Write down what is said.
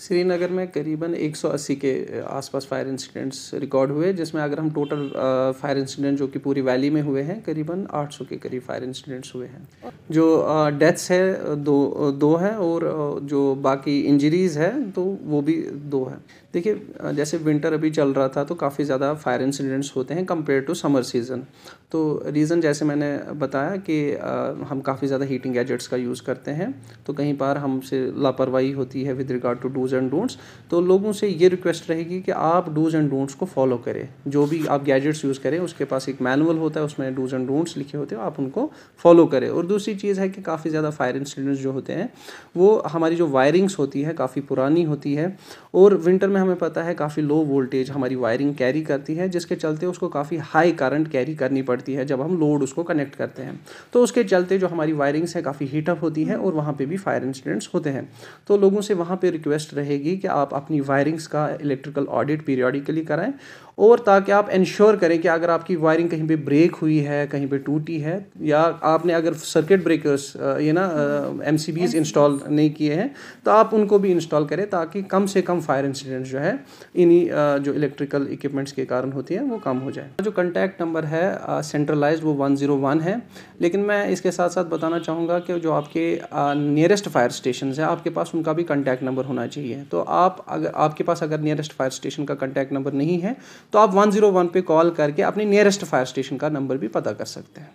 श्रीनगर में करीबन 180 के आसपास फायर इंसिडेंट्स रिकॉर्ड हुए जिसमें अगर हम टोटल फायर इंसिडेंट जो कि पूरी वैली में हुए हैं करीबन 800 के करीब फायर इंसिडेंट्स हुए हैं जो डेथ्स है दो दो है और जो बाकी इंजरीज है तो वो भी दो है देखिए जैसे विंटर अभी चल रहा था तो काफ़ी ज़्यादा फायर इंसिडेंट्स होते हैं कंपेयर टू समर सीज़न तो रीज़न जैसे मैंने बताया कि हम काफ़ी ज़्यादा हीटिंग गैजेट्स का यूज़ करते हैं तो कहीं पर हमसे लापरवाही होती है with regard to dos dos and don'ts तो लोगों से ये रिक्वेस्ट रहेगी कि आप डूज एंड डोंट्स को फॉलो करें जो भी आप गैजेट्स यूज़ करें उसके पास एक मैनुअल होता है उसमें डूज एंड डोंट्स लिखे होते हैं आप उनको फॉलो करें और दूसरी चीज़ है कि काफ़ी ज़्यादा फायर इंसिडेंट्स जो होते हैं वो हमारी जो वायरिंग्स होती है काफ़ी पुरानी होती है और विंटर में हमें पता है काफ़ी लो वोल्टेज हमारी वायरिंग कैरी करती है जिसके चलते उसको काफ़ी हाई करंट कैरी करनी पड़ती है जब हम लोड उसको कनेक्ट करते हैं तो उसके चलते जो हमारी वायरिंग्स हैं काफ़ी हीटअप होती है और वहाँ पर भी फायर इंसिडेंट्स होते हैं तो लोगों से वहाँ पर रिक्वेस्ट रहेगी कि आप अपनी वायरिंग्स का इलेक्ट्रिकल ऑडिट पीरियडिकली कराएं और ताकि आप इंश्योर करें कि अगर आपकी वायरिंग कहीं पे ब्रेक हुई है कहीं पे टूटी है या आपने अगर सर्किट ब्रेकर्स ये ना एम इंस्टॉल नहीं किए हैं तो आप उनको भी इंस्टॉल करें ताकि कम से कम फायर इंसिडेंट जो है इन्हीं जो इलेक्ट्रिकल इक्विपमेंट्स के कारण होती है वो कम हो जाए जो कंटैक्ट नंबर है सेंट्रलाइज वो वन जीरो वन है लेकिन मैं इसके साथ साथ बताना चाहूँगा कि जो आपके नियरेस्ट फायर स्टेशन है आपके पास उनका भी कंटैक्ट नंबर होना चाहिए तो आप अगर आपके पास अगर नियरेस्ट फायर स्टेशन का कंटैक्ट नंबर नहीं है तो आप 101 पे कॉल करके अपने नियरेस्ट फायर स्टेशन का नंबर भी पता कर सकते हैं